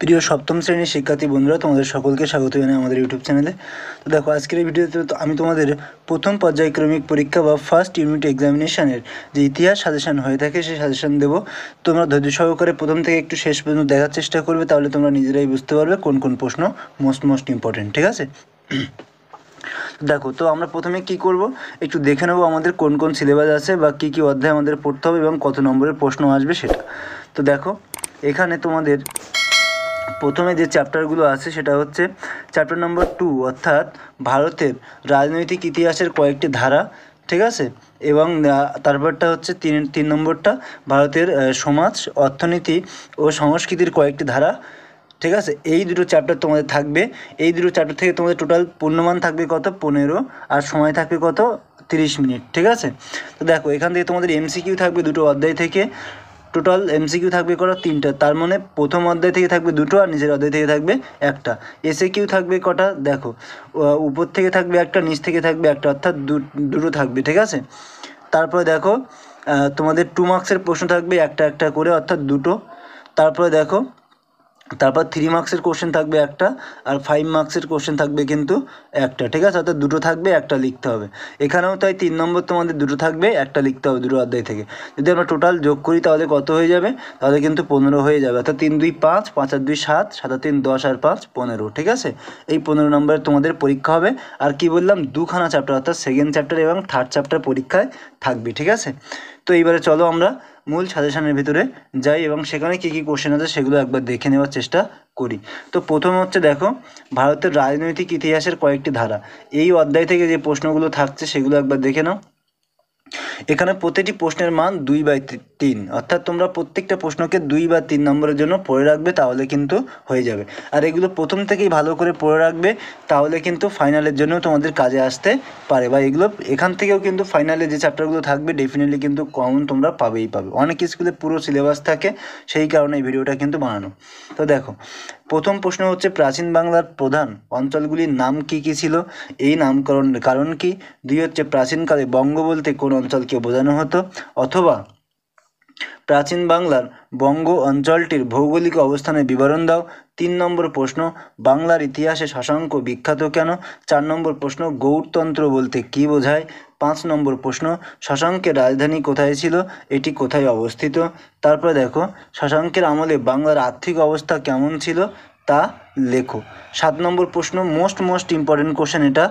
প্রিয় সপ্তম শ্রেণীর শিক্ষার্থী বন্ধুরা তোমাদের সকলকে স্বাগত জানাই আমাদের ইউটিউব চ্যানেলে তো দেখো আজকের এই ভিডিওতে আমি তোমাদের প্রথম পর্যায়ক্রমিক পরীক্ষা বা ফার্স্ট ইউনিট এক্সামিনেশানের যে ইতিহাস সাজেশান হয়ে থাকে সেই সাজেশান দেব তোমরা ধৈর্য সহকারে প্রথম থেকে একটু শেষ পর্যন্ত দেখার চেষ্টা করবে তাহলে তোমরা নিজেরাই বুঝতে পারবে কোন কোন প্রশ্ন মোস্ট মোস্ট ইম্পর্টেন্ট ঠিক আছে দেখো তো আমরা প্রথমে কি করব একটু দেখে নেবো আমাদের কোন কোন সিলেবাস আছে বা কি কি অধ্যায় আমাদের পড়তে হবে এবং কত নম্বরের প্রশ্ন আসবে সেটা তো দেখো এখানে তোমাদের প্রথমে যে চ্যাপ্টারগুলো আছে সেটা হচ্ছে চ্যাপ্টার নম্বর টু অর্থাৎ ভারতের রাজনৈতিক ইতিহাসের কয়েকটি ধারা ঠিক আছে এবং তারপরটা হচ্ছে তিন তিন নম্বরটা ভারতের সমাজ অর্থনীতি ও সংস্কৃতির কয়েকটি ধারা ঠিক আছে এই দুটো চ্যাপ্টার তোমাদের থাকবে এই দুটো চ্যাপ্টার থেকে তোমাদের টোটাল পূর্ণমান থাকবে কত পনেরো আর সময় থাকবে কত তিরিশ মিনিট ঠিক আছে তো দেখো এখান থেকে তোমাদের এমসিকিউ থাকবে দুটো অধ্যায় থেকে টোটাল এমসিকিউ থাকবে কটা তিনটা তার মানে প্রথম অধ্যায় থেকে থাকবে দুটো আর নিচের অধ্যায় থেকে থাকবে একটা এসে কিউ থাকবে কটা দেখো উপর থেকে থাকবে একটা নিচ থেকে থাকবে একটা অর্থাৎ দুটো থাকবে ঠিক আছে তারপরে দেখো তোমাদের টু মার্কসের প্রশ্ন থাকবে একটা একটা করে অর্থাৎ দুটো তারপরে দেখো তারপর থ্রি মার্ক্সের কোশ্চেন থাকবে একটা আর ফাইভ মার্ক্সের কোশ্চেন থাকবে কিন্তু একটা ঠিক আছে অর্থাৎ দুটো থাকবে একটা লিখতে হবে এখানেও তাই তিন নম্বর তোমাদের দুটো থাকবে একটা লিখতে হবে দুটো অধ্যায় থেকে যদি আমরা টোটাল যোগ করি তাহলে কত হয়ে যাবে তাহলে কিন্তু পনেরো হয়ে যাবে অর্থাৎ তিন দুই পাঁচ পাঁচ আর দুই সাত সাত আর তিন দশ আর পাঁচ পনেরো ঠিক আছে এই পনেরো নম্বরের তোমাদের পরীক্ষা হবে আর কি বললাম দুখানা চ্যাপ্টার অর্থাৎ সেকেন্ড চ্যাপ্টার এবং থার্ড চ্যাপ্টার পরীক্ষায় থাকবে ঠিক আছে তো এইবারে চলো আমরা মূল সাজেশনের ভিতরে যাই এবং সেখানে কী কী কোশ্চেন আছে সেগুলো একবার দেখে নেওয়ার চেষ্টা করি তো প্রথম হচ্ছে দেখো ভারতের রাজনৈতিক ইতিহাসের কয়েকটি ধারা এই অধ্যায় থেকে যে প্রশ্নগুলো থাকছে সেগুলো একবার দেখে নাও এখানে প্রতিটি প্রশ্নের মান দুই বাই তিন অর্থাৎ তোমরা প্রত্যেকটা প্রশ্নকে দুই বা তিন নম্বরের জন্য পড়ে রাখবে তাহলে কিন্তু হয়ে যাবে আর এগুলো প্রথম থেকেই ভালো করে পড়ে রাখবে তাহলে কিন্তু ফাইনালের জন্য তোমাদের কাজে আসতে পারে বা এগুলো এখান থেকেও কিন্তু ফাইনালে যে চ্যাপ্টারগুলো থাকবে ডেফিনেটলি কিন্তু কমন তোমরা পাবেই পাবে অনেক স্কুলে পুরো সিলেবাস থাকে সেই কারণে এই ভিডিওটা কিন্তু বানানো তো দেখো প্রথম প্রশ্ন হচ্ছে প্রাচীন বাংলার প্রধান অঞ্চলগুলির নাম কি কি ছিল এই নামকরণ কারণ কি দুই হচ্ছে প্রাচীনকালে বঙ্গ বলতে কোন অঞ্চলকে বোঝানো হতো অথবা প্রাচীন বাংলার বঙ্গ অঞ্চলটির ভৌগোলিক অবস্থানের বিবরণ দাও তিন নম্বর প্রশ্ন বাংলার ইতিহাসে শশাঙ্ক বিখ্যাত কেন চার নম্বর প্রশ্ন গৌরতন্ত্র বলতে কী বোঝায় পাঁচ নম্বর প্রশ্ন শশাঙ্কের রাজধানী কোথায় ছিল এটি কোথায় অবস্থিত তারপরে দেখো শশাঙ্কের আমলে বাংলার আর্থিক অবস্থা কেমন ছিল তা লেখো সাত নম্বর প্রশ্ন মোস্ট মোস্ট ইম্পর্টেন্ট কোশ্চেন এটা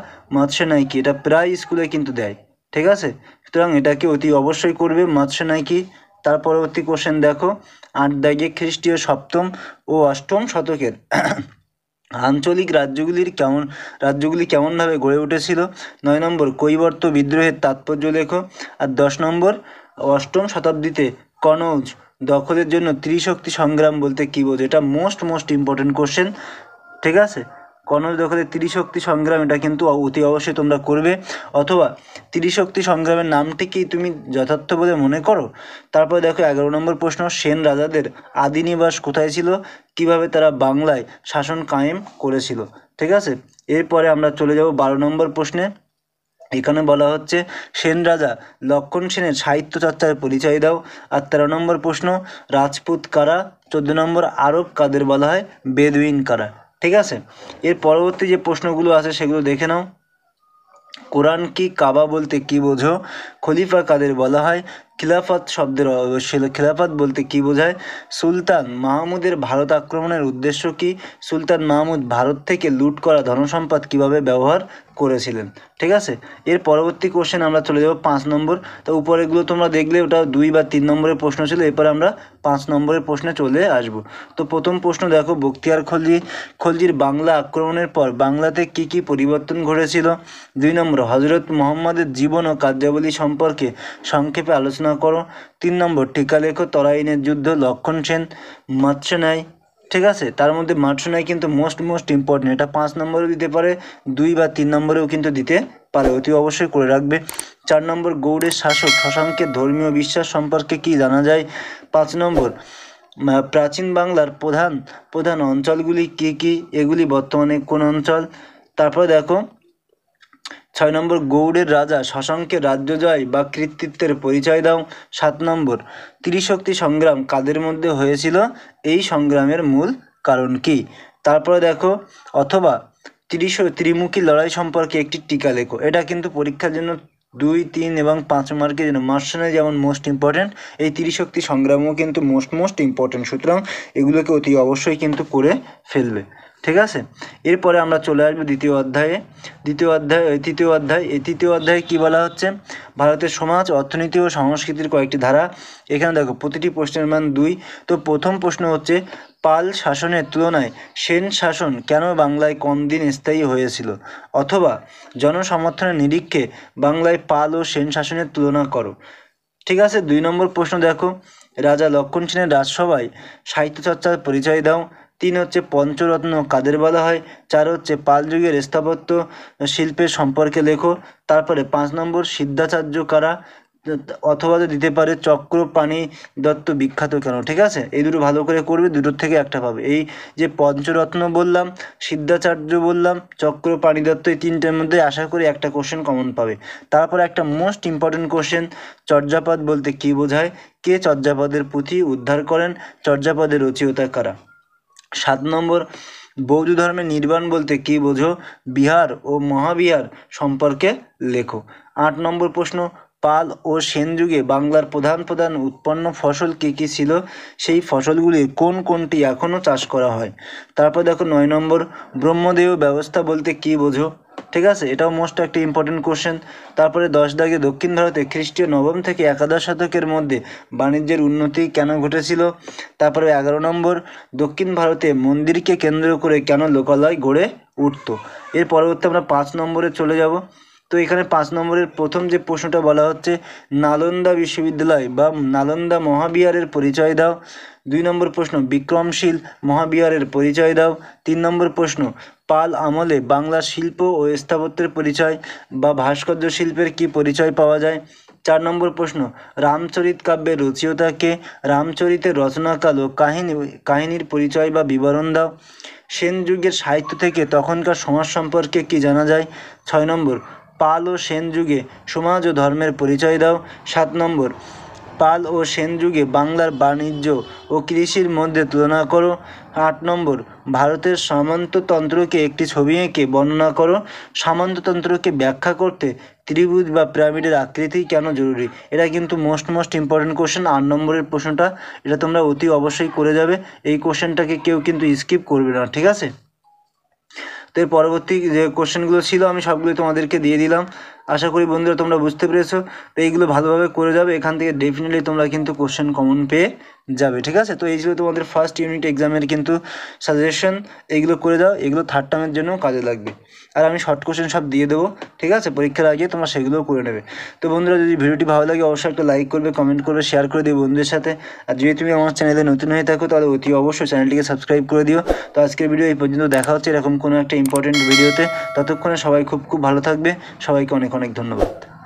নাইকি এটা প্রায় স্কুলে কিন্তু দেয় ঠিক আছে সুতরাং এটাকে অতি অবশ্যই করবে নাইকি তার পরবর্তী কোশ্চেন দেখো আট দাগে খ্রিস্টীয় সপ্তম ও অষ্টম শতকের আঞ্চলিক রাজ্যগুলির কেমন রাজ্যগুলি কেমনভাবে গড়ে উঠেছিল নয় নম্বর কৈবর্ত বিদ্রোহের তাৎপর্য লেখো আর দশ নম্বর অষ্টম শতাব্দীতে কনৌজ দখলের জন্য ত্রিশক্তি সংগ্রাম বলতে কী বোঝো এটা মোস্ট মোস্ট ইম্পর্টেন্ট কোশ্চেন ঠিক আছে কনজ দখলে ত্রিশক্তি সংগ্রাম এটা কিন্তু অতি অবশ্যই তোমরা করবে অথবা ত্রিশক্তি সংগ্রামের নামটিকেই তুমি যথার্থ বলে মনে করো তারপরে দেখো এগারো নম্বর প্রশ্ন সেন রাজাদের আদি নিবাস কোথায় ছিল কিভাবে তারা বাংলায় শাসন কায়েম করেছিল ঠিক আছে এরপরে আমরা চলে যাব বারো নম্বর প্রশ্নে এখানে বলা হচ্ছে সেন রাজা লক্ষণ সেনের সাহিত্য চর্চার পরিচয় দাও আর তেরো নম্বর প্রশ্ন রাজপুত কারা চোদ্দ নম্বর আরব কাদের বলা হয় বেদুইন কারা ঠিক আছে এর পরবর্তী যে প্রশ্নগুলো আছে সেগুলো দেখে নাও কোরআন কি কাবা বলতে কি বোঝো খলিফা কাদের বলা হয় খিলাফত শব্দের অবশ্যই খিলাফত বলতে কি বোঝায় সুলতান মাহমুদের ভারত আক্রমণের উদ্দেশ্য কি সুলতান মাহমুদ ভারত থেকে লুট করা ধনসম্পদ কিভাবে ব্যবহার করেছিলেন ঠিক আছে এর পরবর্তী কোশ্চেন আমরা চলে যাব পাঁচ নম্বর তো উপরেগুলো তোমরা দেখলে ওটা দুই বা তিন নম্বরের প্রশ্ন ছিল এরপর আমরা পাঁচ নম্বরের প্রশ্নে চলে আসব তো প্রথম প্রশ্ন দেখো বক্তিয়ার খলজি খলজির বাংলা আক্রমণের পর বাংলাতে কি কি পরিবর্তন ঘটেছিল দুই নম্বর হজরত মোহাম্মদের জীবন ও কার্যাবলী সম সম্পর্কে সংক্ষেপে আলোচনা করো তিন নম্বর টিকা লেখো তরাইনের যুদ্ধ লক্ষণ সেন মাতসেনাই ঠিক আছে তার মধ্যে মাতসেনাই কিন্তু মোস্ট মোস্ট ইম্পর্টেন্ট এটা পাঁচ নম্বরেও দিতে পারে দুই বা তিন নম্বরেও কিন্তু দিতে পারে অতি অবশ্যই করে রাখবে চার নম্বর গৌড়ের শাসক শশাঙ্কের ধর্মীয় বিশ্বাস সম্পর্কে কি জানা যায় পাঁচ নম্বর প্রাচীন বাংলার প্রধান প্রধান অঞ্চলগুলি কি কি এগুলি বর্তমানে কোন অঞ্চল তারপর দেখো ছয় নম্বর গৌড়ের রাজা শশাঙ্কের রাজ্য জয় বা কৃতিত্বের পরিচয় দাও সাত নম্বর ত্রিশক্তি সংগ্রাম কাদের মধ্যে হয়েছিল এই সংগ্রামের মূল কারণ কি তারপরে দেখো অথবা ত্রিশ ত্রিমুখী লড়াই সম্পর্কে একটি টিকা লেখো এটা কিন্তু পরীক্ষার জন্য দুই তিন এবং পাঁচ মার্কের জন্য মার্শনে যেমন মোস্ট ইম্পর্ট্যান্ট এই ত্রিশক্তি সংগ্রামও কিন্তু মোস্ট মোস্ট ইম্পর্ট্যান্ট সুতরাং এগুলোকে অতি অবশ্যই কিন্তু করে ফেলবে ঠিক আছে এরপরে আমরা চলে আসবো দ্বিতীয় অধ্যায়ে দ্বিতীয় অধ্যায় তৃতীয় অধ্যায় এই তৃতীয় অধ্যায়ে কী বলা হচ্ছে ভারতের সমাজ অর্থনীতি ও সংস্কৃতির কয়েকটি ধারা এখানে দেখো প্রতিটি প্রশ্নের মান দুই তো প্রথম প্রশ্ন হচ্ছে পাল শাসনের তুলনায় সেন শাসন কেন বাংলায় কম দিন স্থায়ী হয়েছিল অথবা জনসমর্থনের নিরীক্ষে বাংলায় পাল ও সেন শাসনের তুলনা করো ঠিক আছে দুই নম্বর প্রশ্ন দেখো রাজা লক্ষণ সেনের রাজসভায় সাহিত্যচর্চার পরিচয় দাও তিন হচ্ছে পঞ্চরত্ন কাদের বলা হয় চার হচ্ছে পাল যুগের স্থাপত্য শিল্পের সম্পর্কে লেখো তারপরে পাঁচ নম্বর সিদ্ধাচার্য কারা অথবা দিতে পারে চক্র পানি দত্ত বিখ্যাত কেন ঠিক আছে এই দুটো ভালো করে করবে দুটোর থেকে একটা পাবে এই যে পঞ্চরত্ন বললাম সিদ্ধাচার্য বললাম চক্র পানি দত্ত এই তিনটের মধ্যে আশা করি একটা কোশ্চেন কমন পাবে তারপর একটা মোস্ট ইম্পর্টেন্ট কোশ্চেন চর্যাপদ বলতে কী বোঝায় কে চর্যাপদের পুঁথি উদ্ধার করেন চর্যাপদের রচিয়তা কারা সাত নম্বর বৌদ্ধ ধর্মের নির্বাণ বলতে কী বোঝো বিহার ও মহাবিহার সম্পর্কে লেখো আট নম্বর প্রশ্ন পাল ও সেন যুগে বাংলার প্রধান প্রধান উৎপন্ন ফসল কী কী ছিল সেই ফসলগুলি কোন কোনটি এখনও চাষ করা হয় তারপর দেখো নয় নম্বর ব্রহ্মদেহ ব্যবস্থা বলতে কী বোঝো ঠিক আছে এটাও মোস্ট একটি ইম্পর্টেন্ট কোশ্চেন তারপরে দশ দাগে দক্ষিণ ভারতে খ্রিস্টীয় নবম থেকে একাদশ শতকের মধ্যে বাণিজ্যের উন্নতি কেন ঘটেছিল তারপরে এগারো নম্বর দক্ষিণ ভারতে মন্দিরকে কেন্দ্র করে কেন লোকালয় গড়ে উঠত এর পরবর্তী আমরা পাঁচ নম্বরে চলে যাব তো এখানে পাঁচ নম্বরের প্রথম যে প্রশ্নটা বলা হচ্ছে নালন্দা বিশ্ববিদ্যালয় বা নালন্দা মহাবিহারের পরিচয় দাও দুই নম্বর প্রশ্ন বিক্রমশীল মহাবিহারের পরিচয় দাও তিন নম্বর প্রশ্ন পাল আমলে বাংলা শিল্প ও স্থাপত্যের পরিচয় বা ভাস্কর্য শিল্পের কি পরিচয় পাওয়া যায় চার নম্বর প্রশ্ন রামচরিত কাব্যের রচিয়তাকে রামচরিতের রচনাকাল ও কাহিনী কাহিনীর পরিচয় বা বিবরণ দাও সেন যুগের সাহিত্য থেকে তখনকার সমাজ সম্পর্কে কি জানা যায় ছয় নম্বর পাল ও সেন যুগে সমাজ ও ধর্মের পরিচয় দাও সাত নম্বর পাল ও সেন যুগে বাংলার বাণিজ্য ও কৃষির মধ্যে তুলনা করো আট নম্বর ভারতের সামন্ততন্ত্রকে একটি ছবি এঁকে বর্ণনা করো সামন্ততন্ত্রকে ব্যাখ্যা করতে ত্রিভুজ বা পিরামিডের আকৃতি কেন জরুরি এটা কিন্তু মোস্ট মোস্ট ইম্পর্টেন্ট কোশ্চেন আট নম্বরের প্রশ্নটা এটা তোমরা অতি অবশ্যই করে যাবে এই কোশ্চেনটাকে কেউ কিন্তু স্কিপ করবে না ঠিক আছে তো এর পরবর্তী যে কোশ্চেনগুলো ছিল আমি সবগুলো তোমাদেরকে দিয়ে দিলাম আশা করি বন্ধুরা তোমরা বুঝতে পেরেছো তো এইগুলো ভালোভাবে করে যাবে এখান থেকে ডেফিনেটলি তোমরা কিন্তু কোশ্চেন কমন পেয়ে যাবে ঠিক আছে তো এই ছিল তোমাদের ফার্স্ট ইউনিট এক্সামের কিন্তু সাজেশন এইগুলো করে দাও এগুলো থার্ড টার্মের জন্য কাজে লাগবে আর আমি শর্ট কোশ্চেন সব দিয়ে দেবো ঠিক আছে পরীক্ষার আগে তোমরা সেগুলোও করে নেবে তো বন্ধুরা যদি ভিডিওটি ভালো লাগে অবশ্যই একটা লাইক করবে কমেন্ট করবে শেয়ার করে দিও বন্ধুদের সাথে আর যদি তুমি আমার চ্যানেলে নতুন হয়ে থাকো তাহলে অতি অবশ্যই চ্যানেলটিকে সাবস্ক্রাইব করে দিও তো আজকের ভিডিও এই পর্যন্ত দেখা হচ্ছে এরকম কোনো একটা ইম্পর্টেন্ট ভিডিওতে ততক্ষণে সবাই খুব খুব ভালো থাকবে সবাইকে অনেক অনেক ধন্যবাদ